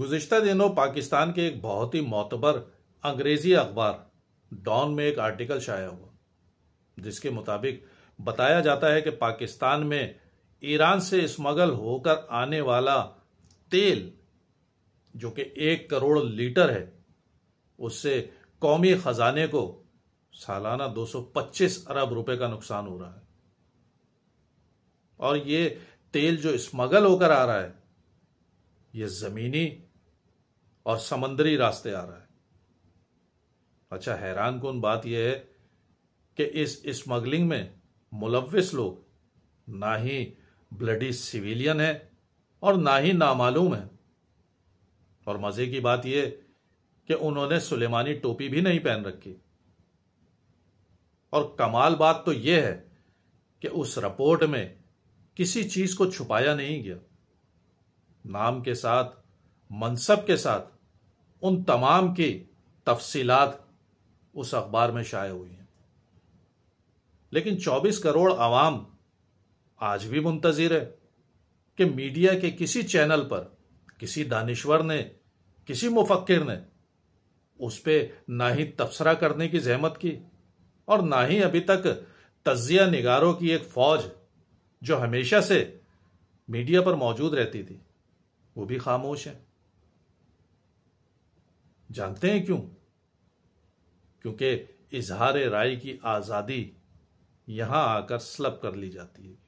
گزشتہ دنوں پاکستان کے ایک بہت ہی معتبر انگریزی اخبار ڈان میں ایک آرٹیکل شائع ہوا جس کے مطابق بتایا جاتا ہے کہ پاکستان میں ایران سے اسمگل ہو کر آنے والا تیل جو کہ ایک کروڑ لیٹر ہے اس سے قومی خزانے کو سالانہ دو سو پچیس ارب روپے کا نقصان ہو رہا ہے اور یہ تیل جو اسمگل ہو کر آ رہا ہے یہ زمینی اور سمندری راستے آ رہا ہے اچھا حیران کن بات یہ ہے کہ اس اسمگلنگ میں ملوث لوگ نہ ہی بلڈی سویلین ہیں اور نہ ہی نامعلوم ہیں اور مزے کی بات یہ کہ انہوں نے سلیمانی ٹوپی بھی نہیں پہن رکھی اور کمال بات تو یہ ہے کہ اس رپورٹ میں کسی چیز کو چھپایا نہیں گیا نام کے ساتھ منصب کے ساتھ ان تمام کی تفصیلات اس اخبار میں شائع ہوئی ہیں لیکن چوبیس کروڑ عوام آج بھی منتظر ہے کہ میڈیا کے کسی چینل پر کسی دانشور نے کسی مفکر نے اس پہ نہ ہی تبصرہ کرنے کی زحمت کی اور نہ ہی ابھی تک تجزیہ نگاروں کی ایک فوج جو ہمیشہ سے میڈیا پر موجود رہتی تھی وہ بھی خاموش ہے جانتے ہیں کیوں کیونکہ اظہار رائے کی آزادی یہاں آ کر سلب کر لی جاتی ہے